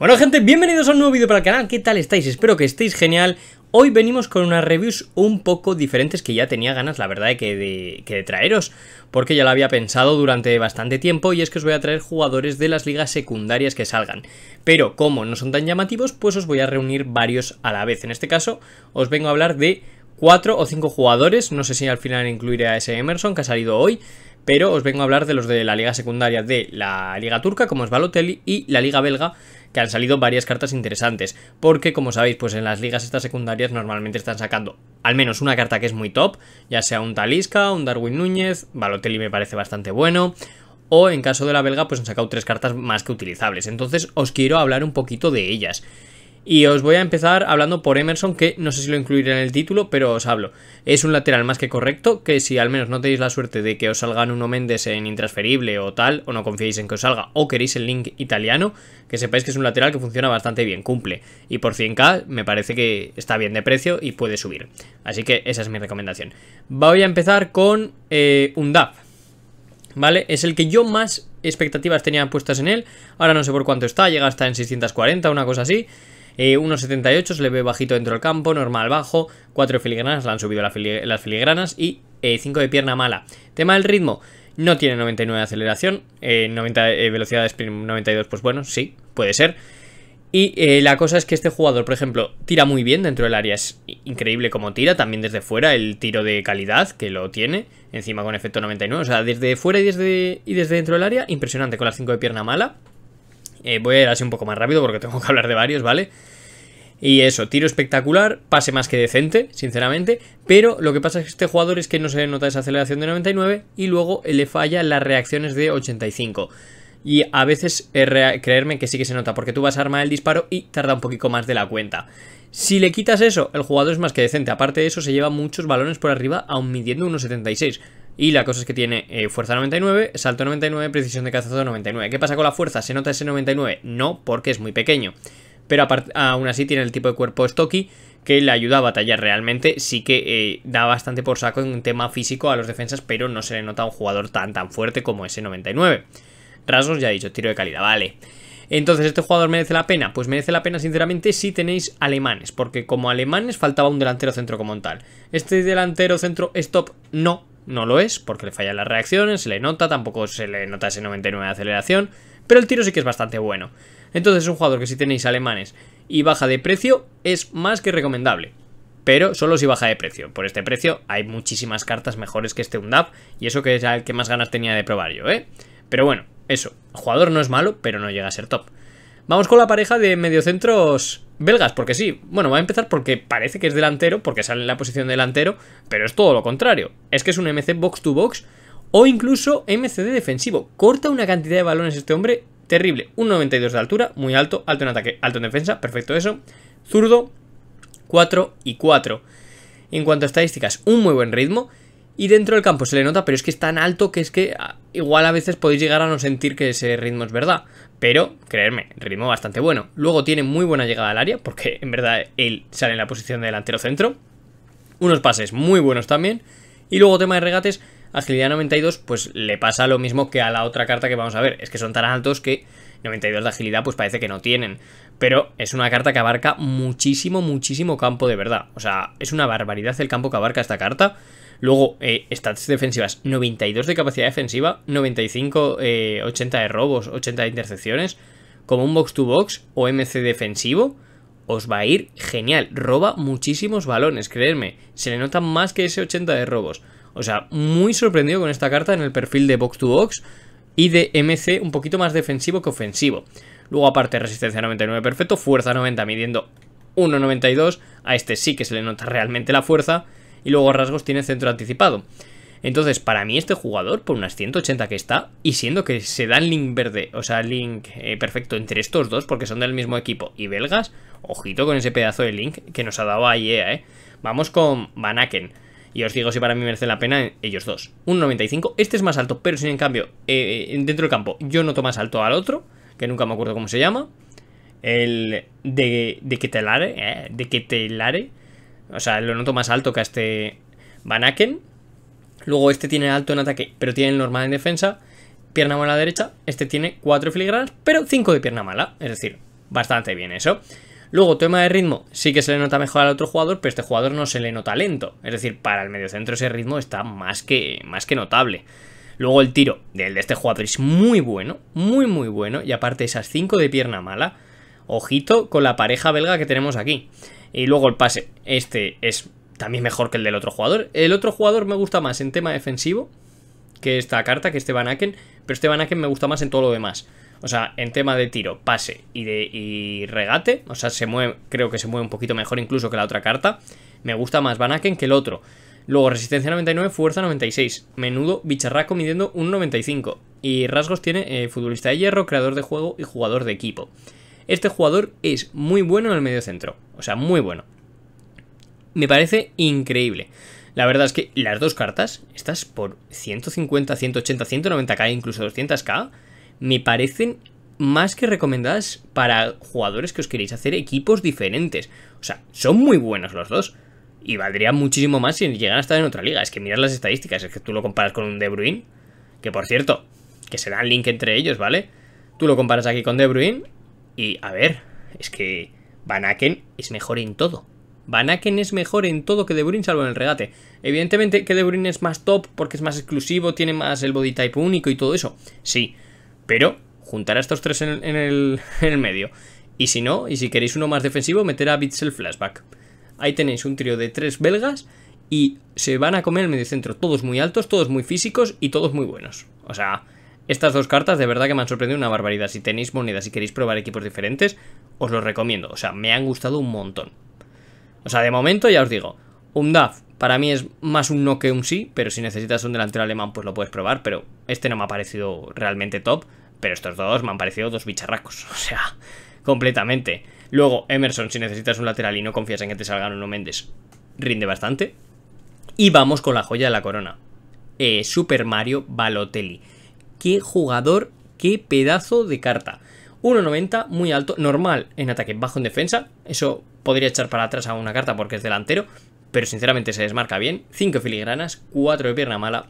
Bueno gente, bienvenidos a un nuevo vídeo para el canal, ¿qué tal estáis? Espero que estéis genial Hoy venimos con unas reviews un poco diferentes que ya tenía ganas, la verdad, de que, de, traeros Porque ya lo había pensado durante bastante tiempo y es que os voy a traer jugadores de las ligas secundarias que salgan Pero como no son tan llamativos, pues os voy a reunir varios a la vez En este caso, os vengo a hablar de cuatro o cinco jugadores, no sé si al final incluiré a ese Emerson que ha salido hoy pero os vengo a hablar de los de la liga secundaria de la liga turca como es Balotelli y la liga belga que han salido varias cartas interesantes, porque como sabéis, pues en las ligas estas secundarias normalmente están sacando al menos una carta que es muy top, ya sea un Talisca, un Darwin Núñez, Balotelli me parece bastante bueno, o en caso de la belga, pues han sacado tres cartas más que utilizables. Entonces os quiero hablar un poquito de ellas. Y os voy a empezar hablando por Emerson, que no sé si lo incluiré en el título, pero os hablo. Es un lateral más que correcto, que si al menos no tenéis la suerte de que os salga un Méndez en intransferible o tal, o no confiéis en que os salga, o queréis el link italiano, que sepáis que es un lateral que funciona bastante bien, cumple. Y por 100k me parece que está bien de precio y puede subir. Así que esa es mi recomendación. Voy a empezar con eh, un DAP. ¿Vale? Es el que yo más expectativas tenía puestas en él. Ahora no sé por cuánto está, llega hasta en 640, una cosa así. 1,78 eh, se le ve bajito dentro del campo, normal bajo, 4 filigranas, la han subido las filigranas y 5 eh, de pierna mala. Tema del ritmo, no tiene 99 de aceleración, eh, velocidad de sprint 92, pues bueno, sí, puede ser. Y la cosa es que este jugador, por ejemplo, tira muy bien dentro del área. Es increíble como tira, también desde fuera, el tiro de calidad que lo tiene, encima con efecto 99. O sea, desde fuera y desde, y desde dentro del área, impresionante con las 5 de pierna mala. Eh, voy a ir así un poco más rápido porque tengo que hablar de varios, ¿vale? Y eso, tiro espectacular, pase más que decente, sinceramente. Pero lo que pasa es que este jugador es que no se nota esa aceleración de 99 y luego le falla las reacciones de 85. Y a veces, creerme que sí que se nota, porque tú vas a armar el disparo y tarda un poquito más de la cuenta. Si le quitas eso, el jugador es más que decente. Aparte de eso, se lleva muchos balones por arriba, aún midiendo 1,76. Y la cosa es que tiene eh, fuerza 99, salto 99, precisión de cazazo 99. ¿Qué pasa con la fuerza? ¿Se nota ese 99? No, porque es muy pequeño. Pero aún así tiene el tipo de cuerpo Stocky que le ayuda a batallar realmente. Sí que eh, da bastante por saco en un tema físico a los defensas, pero no se le nota a un jugador tan tan fuerte como ese 99. Rasgos, ya he dicho, tiro de calidad, vale. Entonces, ¿este jugador merece la pena? Pues merece la pena, sinceramente, si tenéis alemanes, porque como alemanes faltaba un delantero centro como tal. ¿Este delantero centro stop No, no lo es, porque le fallan las reacciones, se le nota, tampoco se le nota ese 99 de aceleración, pero el tiro sí que es bastante bueno. Entonces un jugador que si tenéis alemanes y baja de precio, es más que recomendable. Pero solo si baja de precio. Por este precio hay muchísimas cartas mejores que este UNDAP. Y eso que es el que más ganas tenía de probar yo, ¿eh? Pero bueno, eso. jugador no es malo, pero no llega a ser top. Vamos con la pareja de mediocentros belgas, porque sí, bueno, va a empezar porque parece que es delantero, porque sale en la posición delantero, pero es todo lo contrario. Es que es un MC box to box o incluso MC defensivo. Corta una cantidad de balones este hombre terrible. Un 92 de altura, muy alto, alto en ataque, alto en defensa, perfecto eso. Zurdo, 4 y 4. En cuanto a estadísticas, un muy buen ritmo. Y dentro del campo se le nota, pero es que es tan alto que es que ah, igual a veces podéis llegar a no sentir que ese ritmo es verdad. Pero, creerme, ritmo bastante bueno. Luego tiene muy buena llegada al área, porque en verdad él sale en la posición de delantero centro. Unos pases muy buenos también. Y luego tema de regates, agilidad 92, pues le pasa lo mismo que a la otra carta que vamos a ver. Es que son tan altos que 92 de agilidad pues parece que no tienen. Pero es una carta que abarca muchísimo, muchísimo campo de verdad. O sea, es una barbaridad el campo que abarca esta carta. Luego, eh, stats defensivas, 92 de capacidad defensiva, 95, 80 eh, de robos, 80 de intercepciones. Como un box to box o MC defensivo, os va a ir genial. Roba muchísimos balones, creedme. Se le nota más que ese 80 de robos. O sea, muy sorprendido con esta carta en el perfil de box to box y de MC un poquito más defensivo que ofensivo. Luego aparte resistencia 99 perfecto, fuerza 90 midiendo 1,92, a este sí que se le nota realmente la fuerza, y luego rasgos tiene centro anticipado. Entonces, para mí este jugador, por unas 180 que está, y siendo que se da el link verde, o sea, link eh, perfecto entre estos dos, porque son del mismo equipo, y belgas, ojito con ese pedazo de link que nos ha dado a eh, eh. Vamos con Vanaken. Y os digo si para mí merece la pena ellos dos. 1,95. Este es más alto, pero sin en cambio, eh, eh, dentro del campo, yo noto más alto al otro, que nunca me acuerdo cómo se llama. El de, de Ketelare, eh, de Ketelare. O sea, lo noto más alto que a este Banaken. Luego este tiene alto en ataque, pero tiene el normal en defensa. Pierna mala derecha. Este tiene 4 filigranas, pero 5 de pierna mala. Es decir, bastante bien eso. Luego, tema de ritmo, sí que se le nota mejor al otro jugador, pero este jugador no se le nota lento. Es decir, para el mediocentro ese ritmo está más que, más que notable. Luego el tiro del de este jugador es muy bueno, muy muy bueno. Y aparte esas 5 de pierna mala, ojito con la pareja belga que tenemos aquí. Y luego el pase, este es también mejor que el del otro jugador. El otro jugador me gusta más en tema defensivo que esta carta, que este Van Aken, pero este Van Aken me gusta más en todo lo demás. O sea, en tema de tiro, pase y, de, regate, o sea, se mueve, creo que se mueve un poquito mejor incluso que la otra carta. Me gusta más Banaken que el otro. Luego, resistencia 99, fuerza 96. Menudo bicharraco midiendo un 95. Y rasgos tiene eh, futbolista de hierro, creador de juego y jugador de equipo. Este jugador es muy bueno en el medio centro. O sea, muy bueno. Me parece increíble. La verdad es que las dos cartas, estas por 150, 180, 190k, incluso 200k, me parecen más que recomendadas para jugadores que os queréis hacer equipos diferentes. O sea, son muy buenos los dos. Y valdría muchísimo más si llegan a estar en otra liga. Es que miras las estadísticas, es que tú lo comparas con un De Bruyne. Que por cierto, que se el link entre ellos, ¿vale? Tú lo comparas aquí con De Bruyne. Y a ver, es que Van es mejor en todo. Van es mejor en todo que De Bruyne, salvo en el regate. Evidentemente que De Bruyne es más top porque es más exclusivo, tiene más el body type único y todo eso. Sí, pero juntar a estos tres en, el, medio. Y si no, y si queréis uno más defensivo, meter a Bitzel Flashback. Ahí tenéis un trío de tres belgas y se van a comer el mediocentro. Todos muy altos, todos muy físicos y todos muy buenos. O sea, estas dos cartas de verdad que me han sorprendido una barbaridad. Si tenéis monedas y queréis probar equipos diferentes, os los recomiendo. O sea, me han gustado un montón. O sea, de momento ya os digo, un DAF para mí es más un no que un sí, pero si necesitas un delantero alemán pues lo puedes probar, pero este no me ha parecido realmente top. Pero estos dos me han parecido dos bicharracos. O sea, completamente. Luego, Emerson, si necesitas un lateral y no confías en que te salgan uno Méndez, rinde bastante. Y vamos con la joya de la corona. Eh, Super Mario Balotelli. Qué jugador, qué pedazo de carta. 1,90, muy alto, normal en ataque, bajo en defensa. Eso podría echar para atrás a una carta porque es delantero. Pero sinceramente se desmarca bien. 5 filigranas, 4 de pierna mala.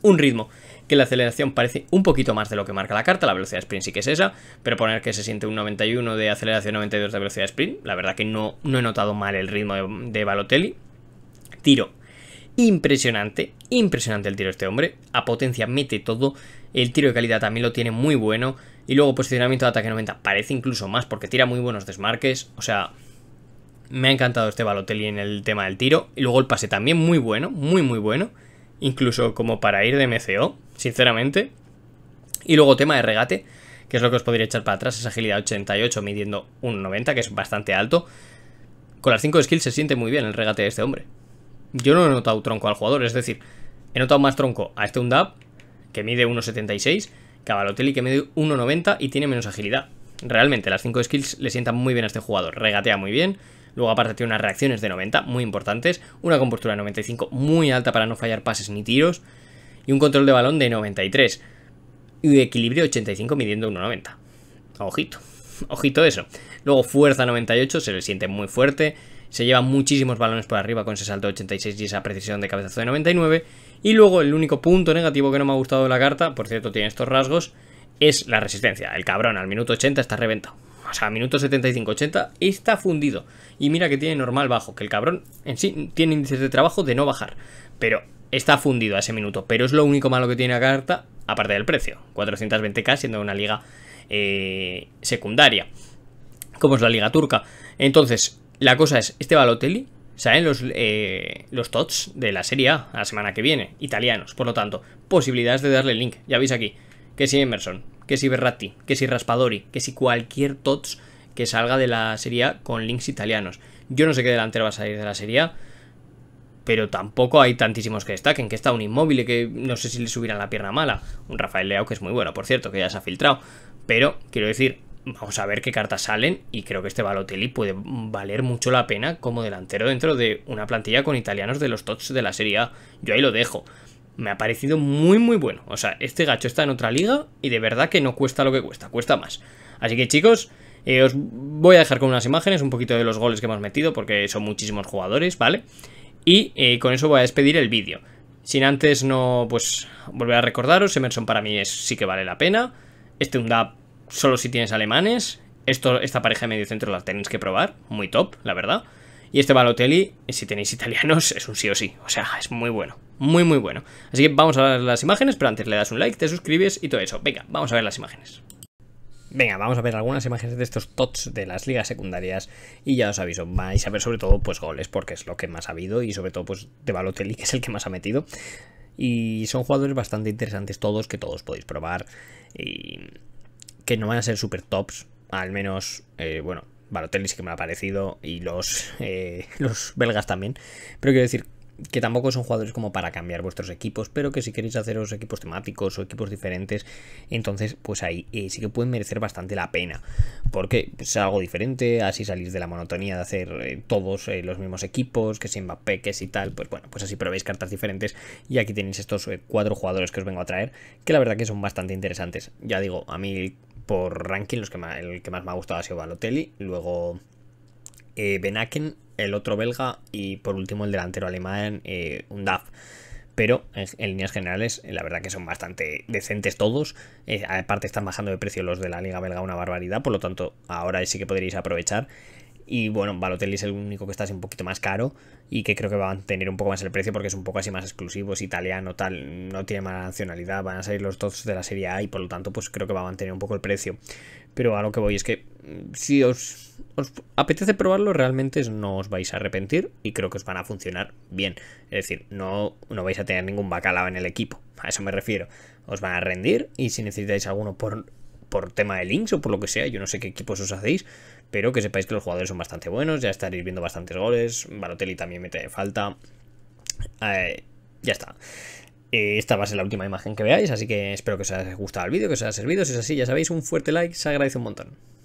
Un ritmo que la aceleración parece un poquito más de lo que marca la carta, la velocidad de sprint sí que es esa, pero poner que se siente un 91 de aceleración, 92 de velocidad de sprint, la verdad que no, no he notado mal el ritmo de, Balotelli. Tiro, impresionante, impresionante el tiro este hombre, a potencia mete todo, el tiro de calidad también lo tiene muy bueno, y luego posicionamiento de ataque 90 parece incluso más porque tira muy buenos desmarques, o sea, me ha encantado este Balotelli en el tema del tiro, y luego el pase también muy bueno, muy muy bueno, incluso como para ir de MCO, sinceramente. Y luego tema de regate, que es lo que os podría echar para atrás, es agilidad 88 midiendo 1,90, que es bastante alto. Con las 5 skills se siente muy bien el regate de este hombre. Yo no he notado tronco al jugador, es decir, he notado más tronco a este Undab, que mide 1,76, que a Balotelli, que mide 1,90 y tiene menos agilidad. Realmente, las 5 skills le sientan muy bien a este jugador. Regatea muy bien, Luego aparte tiene unas reacciones de 90 muy importantes, una compostura de 95 muy alta para no fallar pases ni tiros y un control de balón de 93 y de equilibrio 85 midiendo 1,90. Ojito, ojito eso. Luego fuerza 98, se le siente muy fuerte, se lleva muchísimos balones por arriba con ese salto de 86 y esa precisión de cabezazo de 99. Y luego el único punto negativo que no me ha gustado de la carta, por cierto tiene estos rasgos, es la resistencia. El cabrón al minuto 80 está reventado. O sea, minuto 75-80 está fundido. Y mira que tiene normal bajo, que el cabrón en sí tiene índices de trabajo de no bajar. Pero está fundido a ese minuto. Pero es lo único malo que tiene la carta, aparte del precio. 420k siendo una liga eh, secundaria. Como es la liga turca. Entonces, la cosa es, este Balotelli salen los, eh, los tots de la Serie A la semana que viene, italianos, por lo tanto, posibilidades de darle link, ya veis aquí, que si Emerson, que si Berratti, que si Raspadori, que si cualquier TOTS que salga de la Serie A con links italianos. Yo no sé qué delantero va a salir de la Serie A, pero tampoco hay tantísimos que destaquen, que está un inmóvil que no sé si le subirán la pierna mala, un Rafael Leao que es muy bueno, por cierto, que ya se ha filtrado, pero quiero decir, vamos a ver qué cartas salen y creo que este Balotelli puede valer mucho la pena como delantero dentro de una plantilla con italianos de los tots de la Serie A. Yo ahí lo dejo me ha parecido muy muy bueno. O sea, este gacho está en otra liga y de verdad que no cuesta lo que cuesta, cuesta más. Así que chicos, eh, os voy a dejar con unas imágenes, un poquito de los goles que hemos metido porque son muchísimos jugadores, ¿vale? Y eh, con eso voy a despedir el vídeo. Sin antes no, pues, volver a recordaros, Emerson para mí es, sí que vale la pena. Este Undap, solo si tienes alemanes. Esto, esta pareja de medio centro la tenéis que probar, muy top, la verdad. Y este Balotelli, si tenéis italianos, es un sí o sí, o sea, es muy bueno muy muy bueno. Así que vamos a ver las imágenes, pero antes le das un like, te suscribes y todo eso. Venga, vamos a ver las imágenes. Venga, vamos a ver algunas imágenes de estos tots de las ligas secundarias y ya os aviso, vais a ver sobre todo pues goles porque es lo que más ha habido y sobre todo pues de Balotelli que es el que más ha metido y son jugadores bastante interesantes todos que todos podéis probar y que no van a ser super tops, al menos, eh, bueno, Balotelli sí que me ha parecido y los, eh, los belgas también, pero quiero decir que tampoco son jugadores como para cambiar vuestros equipos, pero que si queréis haceros equipos temáticos o equipos diferentes, entonces pues ahí eh, sí que pueden merecer bastante la pena, porque pues, es algo diferente, así salís de la monotonía de hacer eh, todos eh, los mismos equipos, que si peques y tal, pues bueno, pues así probéis cartas diferentes y aquí tenéis estos cuatro jugadores que os vengo a traer, que la verdad que son bastante interesantes. Ya digo, a mí por ranking los que el que más me ha gustado ha sido Balotelli, luego... Benaken el otro belga y por último el delantero alemán, eh, un DAF. Pero en, líneas generales, eh, la verdad que son bastante decentes todos. Eh, aparte, están bajando de precio los de la Liga Belga una barbaridad, por lo tanto, ahora sí que podríais aprovechar. Y bueno, Balotelli es el único que está así un poquito más caro y que creo que va a tener un poco más el precio porque es un poco así más exclusivo, es italiano, tal, no tiene mala nacionalidad, van a salir los dos de la Serie A y por lo tanto pues creo que va a mantener un poco el precio. Pero a lo que voy es que mm, si os, apetece probarlo, realmente no os vais a arrepentir y creo que os van a funcionar bien. Es decir, no, no vais a tener ningún bacalao en el equipo, a eso me refiero. Os van a rendir y si necesitáis alguno por, por tema de links o por lo que sea, yo no sé qué equipos os hacéis, pero que sepáis que los jugadores son bastante buenos, ya estaréis viendo bastantes goles, Barotelli también mete de falta. Eh, ya está. Eh, esta va a ser la última imagen que veáis, así que espero que os haya gustado el vídeo, que os haya servido. Si es así, ya sabéis, un fuerte like, se agradece un montón.